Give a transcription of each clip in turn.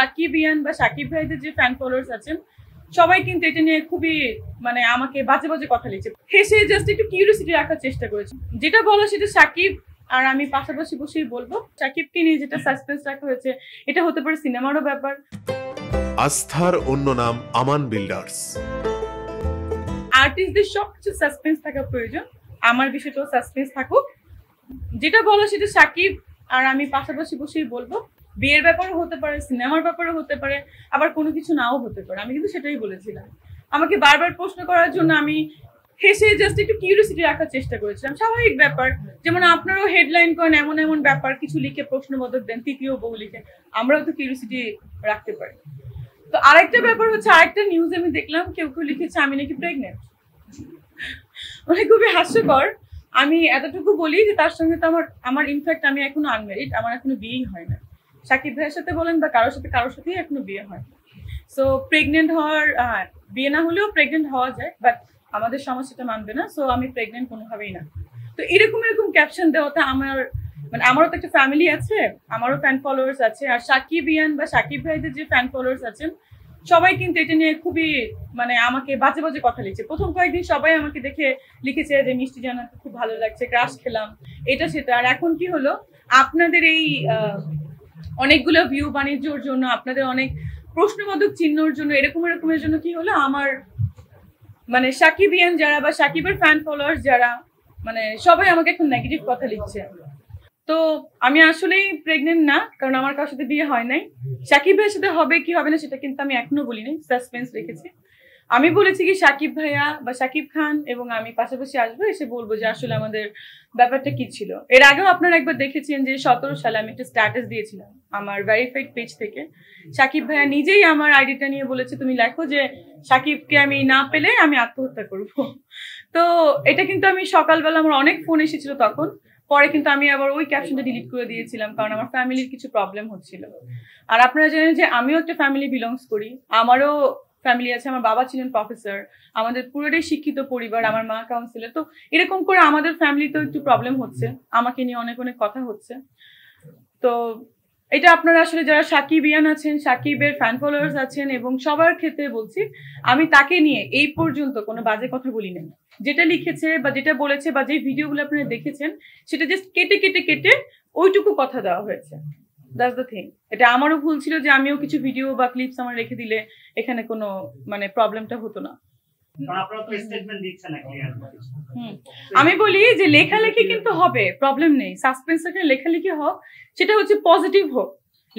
সাকিবিয়ান বা সাকিব ভাইদের যে ফ্যান ফলোয়ার্স আছেন সবাই কিন্তু এটা নিয়ে খুবই মানে আমাকে বাজে বাজে কথা লিখছে হেসে জাস্ট একটু কিউরিয়াসিটি রাখার চেষ্টা করেছে যেটা বলো সেটা সাকিব আর আমি পাশাপাশি বসেই বলবো সাকিবকে নিয়ে যেটা সাসপেন্স রাখা হয়েছে এটা হতে পারে সিনেমারও ব্যাপার আস্থার অন্য নাম আমান বিল্ডার্স আর্টিস্টদের সব কিছু সাসপেন্স থাকা প্রয়োজন আমার বিষয়টাও সাসপেন্স থাকুক যেটা বলো সেটা সাকিব আর আমি পাশাপাশি বসেই বলবো বিয়ের ব্যাপারও হতে পারে সিনেমার ব্যাপারও হতে পারে আবার কোনো কিছু নাও হতে পারে আমি কিন্তু সেটাই বলেছিলাম আমাকে বারবার প্রশ্ন করার জন্য আমি হেসে জাস্ট একটু কিউরিয়াসিটি রাখার চেষ্টা করেছিলাম স্বাভাবিক ব্যাপার যেমন আপনারাও হেডলাইন করেন এমন এমন ব্যাপার কিছু লিখে প্রশ্নবোধক দেন তৃতীয় বউ লিখে আমরাও তো কিউরিয়াসিটি রাখতে পারি তো আরেকটা ব্যাপার হচ্ছে আরেকটা নিউজ আমি দেখলাম কেউ কেউ লিখেছে আমি নাকি প্রেগনেন্ট মানে খুবই হাস্যকর আমি এতটুকু বলি যে তার সঙ্গে তো আমার আমার ইনফ্যাক্ট আমি এখনো আনমেরিড আমার এখনো বিয়েই হয় না সাকিব ভাইয়ের সাথে বলেন বা কারোর সাথে কারোর সাথেই এখনো বিয়ে হয় সো প্রেগনেন্ট হওয়ার বিয়ে না হলেও প্রেগনেন্ট হওয়া যায় বাট আমাদের সমাজ সেটা মানবে না সো আমি প্রেগনেন্ট কোনোভাবেই না তো এরকম এরকম ক্যাপশন দেওয়াতে আমার মানে আমারও তো একটা ফ্যামিলি আছে আমারও ফ্যান ফলোয়ার্স আছে আর সাকিব ইয়ান বা সাকিব ভাইদের যে ফ্যান ফলোয়ার্স আছেন সবাই কিন্তু এটা নিয়ে খুবই মানে আমাকে বাজে বাজে কথা লিখছে প্রথম কয়েকদিন সবাই আমাকে দেখে লিখেছে যে মিষ্টি জানাতে খুব ভালো লাগছে ক্রাশ খেলাম এটা সেটা আর এখন কি হলো আপনাদের এই অনেকগুলো ভিউ বাণিজ্যর জন্য আপনাদের অনেক প্রশ্নবোধক চিহ্নর জন্য এরকম এরকমের জন্য কি হলো আমার মানে সাকিবিয়ান যারা বা সাকিবের ফ্যান ফলোয়ার যারা মানে সবাই আমাকে এখন নেগেটিভ কথা লিখছে তো আমি আসলেই প্রেগনেন্ট না কারণ আমার কারোর সাথে বিয়ে হয় নাই সাকিবের সাথে হবে কি হবে না সেটা কিন্তু আমি এখনো বলি নাই সাসপেন্স রেখেছি আমি বলেছি কি সাকিব ভাইয়া বা সাকিব খান এবং আমি পাশাপাশি আসবো এসে বলবো যে আসলে আমাদের ব্যাপারটা কি ছিল এর আগেও আপনারা একবার দেখেছেন যে সতেরো সালে আমি একটা স্ট্যাটাস দিয়েছিলাম আমার ভেরিফাইড পেজ থেকে সাকিব ভাইয়া নিজেই আমার আইডিটা নিয়ে বলেছে তুমি লেখো যে সাকিবকে আমি না পেলে আমি আত্মহত্যা করব তো এটা কিন্তু আমি সকালবেলা আমার অনেক ফোন এসেছিল তখন পরে কিন্তু আমি আবার ওই ক্যাপশনটা ডিলিট করে দিয়েছিলাম কারণ আমার ফ্যামিলির কিছু প্রবলেম হচ্ছিল আর আপনারা জানেন যে আমিও একটা ফ্যামিলি বিলংস করি আমারও ফ্যামিলি আছে আমার বাবা ছিলেন প্রফেসর আমাদের পুরোটাই শিক্ষিত পরিবার আমার মা কাউন্সিলার তো এরকম করে আমাদের তো একটু প্রবলেম হচ্ছে আমাকে নিয়ে অনেক অনেক কথা হচ্ছে তো এটা আপনারা আসলে যারা সাকিব ইয়ান আছেন সাকিবের ফ্যান ফলোয়ার্স আছেন এবং সবার ক্ষেত্রে বলছি আমি তাকে নিয়ে এই পর্যন্ত কোনো বাজে কথা বলি নাই যেটা লিখেছে বা যেটা বলেছে বা যে ভিডিওগুলো আপনারা দেখেছেন সেটা জাস্ট কেটে কেটে কেটে ওইটুকু কথা দেওয়া হয়েছে দ্যাটস দ্য থিং এটা আমারও ভুল ছিল যে আমিও কিছু ভিডিও বা ক্লিপস আমার রেখে দিলে এখানে কোনো মানে প্রবলেমটা হতো না আমি বলি যে লেখালেখি কিন্তু হবে প্রবলেম নেই সাসপেন্স লেখালেখি হোক সেটা হচ্ছে পজিটিভ হোক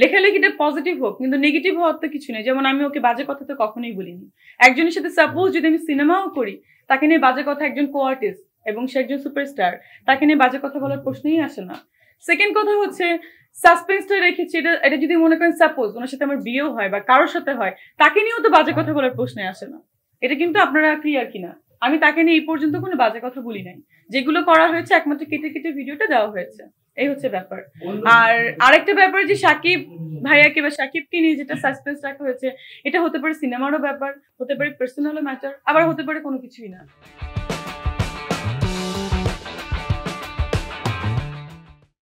লেখালেখিটা পজিটিভ হোক কিন্তু নেগেটিভ হওয়ার তো কিছু নেই যেমন আমি ওকে বাজে কথা তো কখনোই বলিনি একজনের সাথে সাপোজ যদি আমি সিনেমাও করি তাকে নিয়ে বাজে কথা একজন কো আর্টিস্ট এবং সে একজন সুপারস্টার তাকে নিয়ে বাজে কথা বলার প্রশ্নই আসে না সেকেন্ড কথা হচ্ছে সাসপেন্সটা রেখেছি এটা এটা যদি মনে করেন সাপোজ ওনার সাথে আমার বিয়েও হয় বা কারোর সাথে হয় তাকে নিয়েও তো বাজে কথা বলার প্রশ্নে আসে না এটা কিন্তু আপনারা ক্লিয়ার কিনা আমি তাকে নিয়ে এই পর্যন্ত কোনো বাজে কথা বলি নাই যেগুলো করা হয়েছে একমাত্র কেটে কেটে ভিডিওটা দেওয়া হয়েছে এই হচ্ছে ব্যাপার আর আরেকটা ব্যাপার যে সাকিব ভাইয়াকে বা সাকিবকে নিয়ে যেটা সাসপেন্স রাখা হয়েছে এটা হতে পারে সিনেমারও ব্যাপার হতে পারে পার্সোনালও ম্যাটার আবার হতে পারে কোনো কিছুই না